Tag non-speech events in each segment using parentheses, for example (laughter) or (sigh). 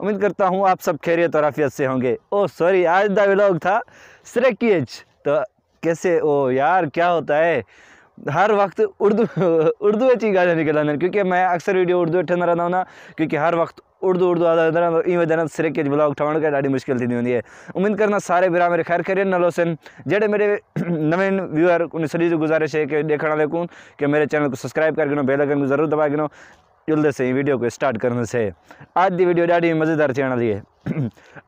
उम्मीद करता हूँ आप सब खैरियत और आफियत से होंगे ओ सॉरी आज दा व्लॉग था स्रेकियज तो कैसे ओ यार क्या होता है हर वक्त उर्दू उर्दू अच्छी गाने निकल क्योंकि मैं अक्सर वीडियो उर्दू ठहंदा रहा ना क्योंकि हर वक्त उर्दू उर्दू आदा रहंदा इन वजह सां सिरे ब्लॉग ठहण का ॾाढी मुश्किल थी होती है उम्मीद करना सारे बिरा मेरे ख़ैर करियन नलो सेन जेडे मेरे (clears throat) नवे व्यूअर उन्हें सभी गुज़ारिश है कि देखने वाले कौन कि मेरे चैनल को सब्सक्राइब करे बेलकन को जरूर दबा गिनो जल्द से वीडियो को स्टार्ट करने से आज की वीडियो ढी मज़ेदार थियण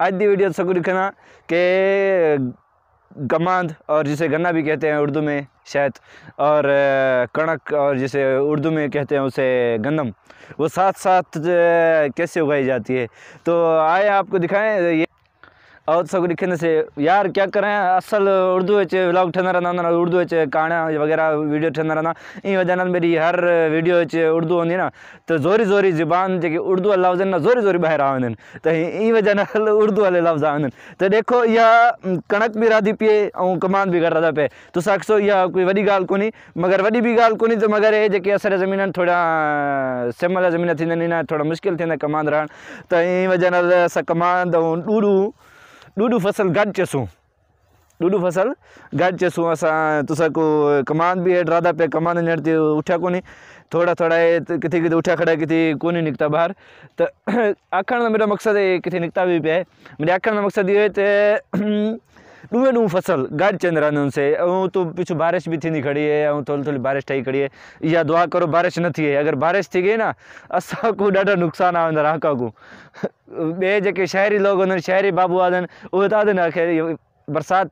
आज की वीडियो सबको लिखना कि गमांद और जिसे गन्ना भी कहते हैं उर्दू में शायद और कणक और जिसे उर्दू में कहते हैं उसे गंदम वो साथ साथ कैसे उगाई जाती है तो आए आपको दिखाएं ये और सब दिखने से यार क्या करें असल उर्दू व्लॉग ठहना रहना उर्दू गाना वगैरह वीडियो ठहना रहना इन वजह मेरी हर वीडियो उर्दू होंगी ना तो जोरी जोरी ज़बान जी उर्दू वाला लफ्ज़ ना जोरी जोरी ॿाहिरि आवन तो इन वजह उर्दू वाले लफ्ज़ आवन तो देखो या कणक भी राधी पिए और कमान भी रहा था पे तो अक्सो या कोई वही गाल को मगर वही भी गाल को तो मगर ये जी असर ज़मीन थोड़ा सेमल ज़मीन थी थोड़ा मुश्किल थी कमान रहन तो इन वजह कमान और डूडू फसल गड चसूं डूडू फसल गड चसूं असां तुसां को कमान भी हेठि राधा पिया कमान हींअर ते उठिया थोड़ा थोड़ा ये किथे किथे उठा खड़ा किथे कोन्हे निकिता ॿाहिरि त आखण जो मकसद मक़सदु किथे निकिता भी पिया आहे मुंहिंजे आखण जो मक़सदु इहो डूबे डूब फसल गाड़ चंद रानन से हूँ तो पीछे बारिश भी थी नहीं खड़ी है हूँ थोड़ी थोड़ी बारिश ठही खड़ी है या दुआ करो बारिश न थी अगर बारिश थी गई ना असा को डाटा नुक़सान आहिनि राका को बे जेके शहरी लोग हूंदा शहरी बाबू आदन उहे त आदन आख़िर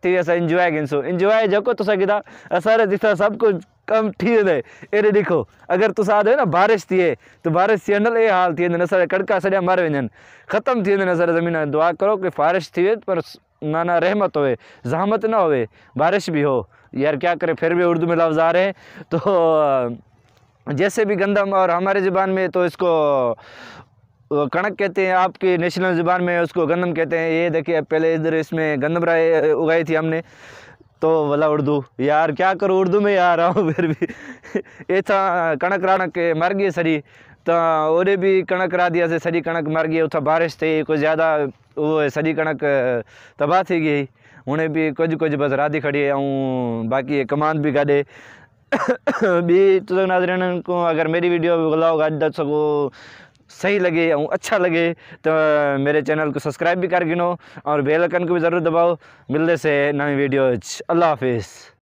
थी वई इंजॉय कयूं सो इंजॉय जो तुसां कीअं था असां ॾिसां सभु कुझु थी वेंदो अरे देखो अगर तुस तुसां आदो न बारिश थिए तो बारिश थी थियण ये हाल थी वेंदा आहिनि असांजा कणिका सॼा मरे वञनि थी वेंदा आहिनि ज़मीन दुआ करो कि बारिश थी पर ना ना रहमत होए जहमत ना होए बारिश भी हो यार क्या करें फिर भी उर्दू में लफ्ज़ आ रहे हैं तो जैसे भी गंदम और हमारे ज़बान में तो इसको कणक कहते हैं आपकी नेशनल ज़ुबान में उसको गंदम कहते हैं ये देखिए पहले इधर इसमें गंदम राय उगाई थी हमने तो वाला उर्दू यार क्या करो उर्दू में यार हूँ फिर भी ये था कणक राणक मर गए सरी तो और भी कणक रा दिया से सरी कणक मर गई उतना बारिश थी कुछ ज़्यादा वो सारी कणक तबाह थी गई हुन भी कुछ कुछ बस राधी खड़ी और बाक़ी कमांद भी गाड़े बी (coughs) तुज़ नाज़रीन को अगर मेरी वीडियो ब्लॉग आज तक सको सही लगे और अच्छा लगे तो मेरे चैनल को सब्सक्राइब भी कर गिनो और बेल आइकन को भी ज़रूर दबाओ मिलते से नई वीडियो अल्लाह हाफिज़